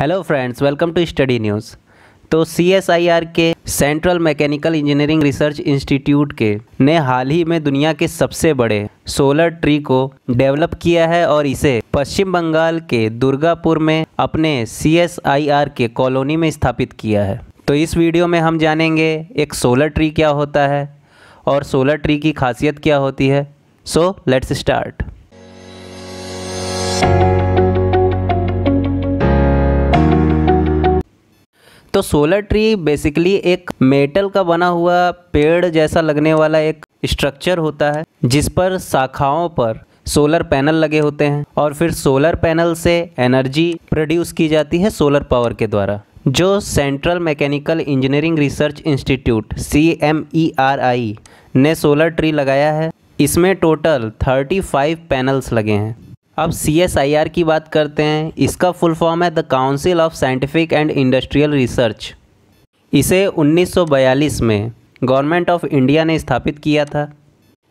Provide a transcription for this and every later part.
hello friends welcome to study news तो C के central mechanical engineering research institute के ने हाल ही में दुनिया के सबसे बड़े सोलर ट्री को डेवलप किया है और इसे पश्चिम बंगाल के दुर्गापुर में अपने सी के कॉलोनी में स्थापित किया है तो इस वीडियो में हम जानेंगे एक सोलर ट्री क्या होता है और सोलर ट्री की खासियत क्या होती है सो लेट्स स्टार्ट तो सोलर ट्री बेसिकली एक मेटल का बना हुआ पेड़ जैसा लगने वाला एक स्ट्रक्चर होता है जिस पर शाखाओं पर सोलर पैनल लगे होते हैं और फिर सोलर पैनल से एनर्जी प्रोड्यूस की जाती है सोलर पावर के द्वारा जो central mechanical engineering research institute C M E R I ने सोलर ट्री लगाया है इसमें टोटल 35 पैनल्स लगे हैं अब सी एस आई आर की बात करते हैं इसका फुल फॉर्म है the council of scientific and industrial research इसे 1942 में गवर्नमेंट ऑफ इंडिया ने स्थापित किया था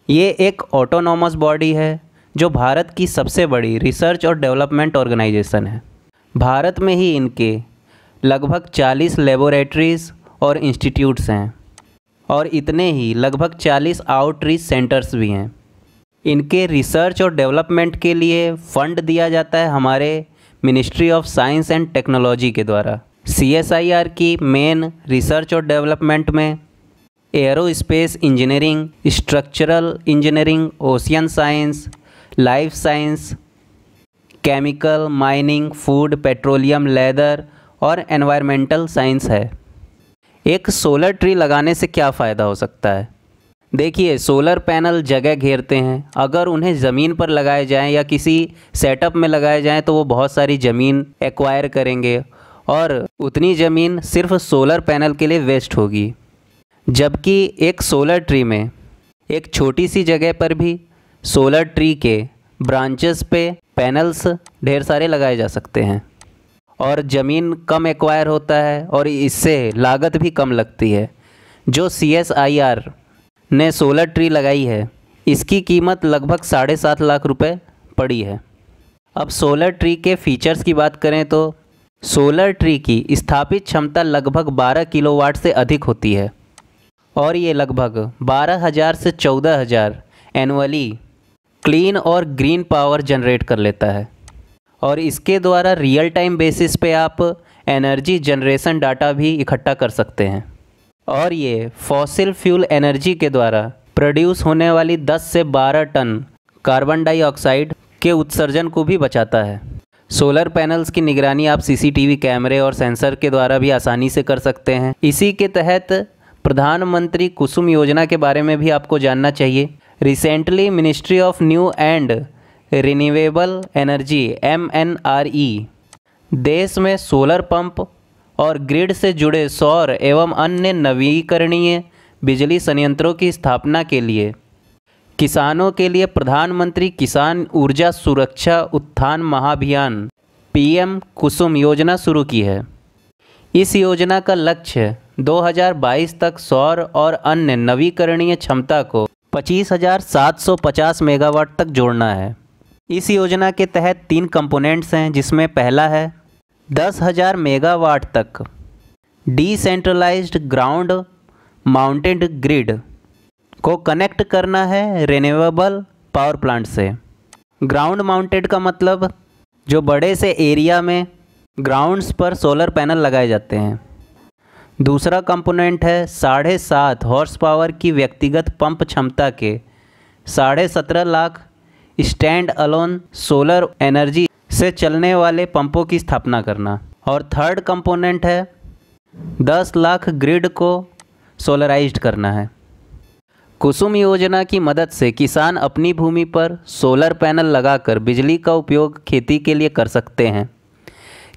ये एक ऑटोनॉमस बॉडी है जो भारत की सबसे बड़ी रिसर्च और डेवलपमेंट ऑर्गेनाइजेशन है भारत में ही इनके लगभग 40 लेबोरेटरीज़ और इंस्टीट्यूट्स हैं और इतने ही लगभग 40 आउटरीच सेंटर्स भी हैं इनके रिसर्च और डेवलपमेंट के लिए फंड दिया जाता है हमारे ministry of science and technology के द्वारा सी की मेन रिसर्च और डेवलपमेंट में aerospace engineering structural engineering ocean science life science chemical mining food petroleum leather और एनवायरमेंटल साइंस है एक सोलर ट्री लगाने से क्या फ़ायदा हो सकता है देखिए सोलर पैनल जगह घेरते हैं अगर उन्हें ज़मीन पर लगाए जाएं या किसी सेटअप में लगाए जाएं तो वो बहुत सारी ज़मीन एक्वायर करेंगे और उतनी ज़मीन सिर्फ सोलर पैनल के लिए वेस्ट होगी जबकि एक सोलर ट्री में एक छोटी सी जगह पर भी सोलर ट्री के ब्रांचेस पे पैनल्स ढेर सारे लगाए जा सकते हैं और ज़मीन कम एक्वायर होता है और इससे लागत भी कम लगती है जो सी एस आई आर ने सोलर ट्री लगाई है इसकी कीमत लगभग साढ़े सात लाख रुपए पड़ी है अब सोलर ट्री के फीचर्स की बात करें तो सोलर ट्री की स्थापित क्षमता लगभग 12 किलोवाट से अधिक होती है और ये लगभग 12,000 से 14,000 एनुअली क्लीन और ग्रीन पावर जनरेट कर लेता है और इसके द्वारा रियल टाइम बेसिस पे आप एनर्जी जनरेशन डाटा भी इकट्ठा कर सकते हैं और ये फॉसिल फ्यूल एनर्जी के द्वारा प्रोड्यूस होने वाली 10 से 12 टन कार्बन डाइऑक्साइड के उत्सर्जन को भी बचाता है सोलर पैनल्स की निगरानी आप सीसीटीवी कैमरे और सेंसर के द्वारा भी आसानी से कर सकते हैं इसी के तहत प्रधानमंत्री कुसुम योजना के बारे में भी आपको जानना चाहिए recently ministry of new and renewable energy M देश में सोलर पंप और ग्रिड से जुड़े सौर एवं अन्य नवीकरणीय बिजली संयंत्रों की स्थापना के लिए किसानों के लिए प्रधानमंत्री किसान ऊर्जा सुरक्षा उत्थान महाभियान पीएम कुसुम योजना शुरू की है इस योजना का लक्ष्य 2022 तक सौर और अन्य नवीकरणीय क्षमता को 25,750 मेगावाट तक जोड़ना है इस योजना के तहत तीन कंपोनेंट्स हैं जिसमें पहला है दस हज़ार मेगावाट तक डिसेंट्रलाइज्ड ग्राउंड माउंटेड ग्रिड को कनेक्ट करना है रेन्यूएबल पावर प्लांट से ग्राउंड माउंटेड का मतलब जो बड़े से एरिया में ग्राउंड्स पर सोलर पैनल लगाए जाते हैं दूसरा कंपोनेंट है साढ़े सात हॉर्स पावर की व्यक्तिगत पंप क्षमता के साढ़े सत्रह lakh stand alone solar energy से चलने वाले पंपों की स्थापना करना और थर्ड कंपोनेंट है दस लाख ग्रिड को सोलराइज्ड करना है कुसुम योजना की मदद से किसान अपनी भूमि पर सोलर पैनल लगाकर बिजली का उपयोग खेती के लिए कर सकते हैं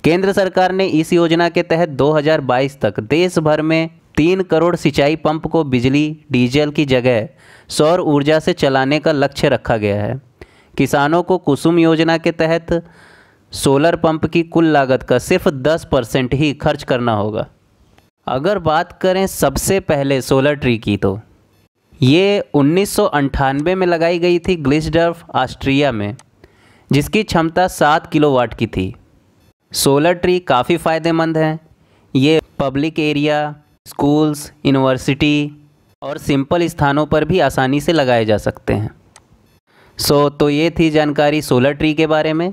केंद्र सरकार ने इस योजना के तहत 2022 तक देश भर में तीन करोड़ सिंचाई पंप को बिजली डीजल की जगह सौर ऊर्जा से चलाने का लक्ष्य रखा गया है किसानों को कुसुम योजना के तहत सोलर पंप की कुल लागत का सिर्फ 10 परसेंट ही खर्च करना होगा अगर बात करें सबसे पहले सोलर ट्री की तो ये उन्नीस में लगाई गई थी ग्लिसडर्फ ऑस्ट्रिया में जिसकी क्षमता 7 किलोवाट की थी सोलर ट्री काफ़ी फ़ायदेमंद हैं ये पब्लिक एरिया स्कूल्स यूनिवर्सिटी और सिंपल स्थानों पर भी आसानी से लगाए जा सकते हैं सो so, तो ये थी जानकारी सोलर ट्री के बारे में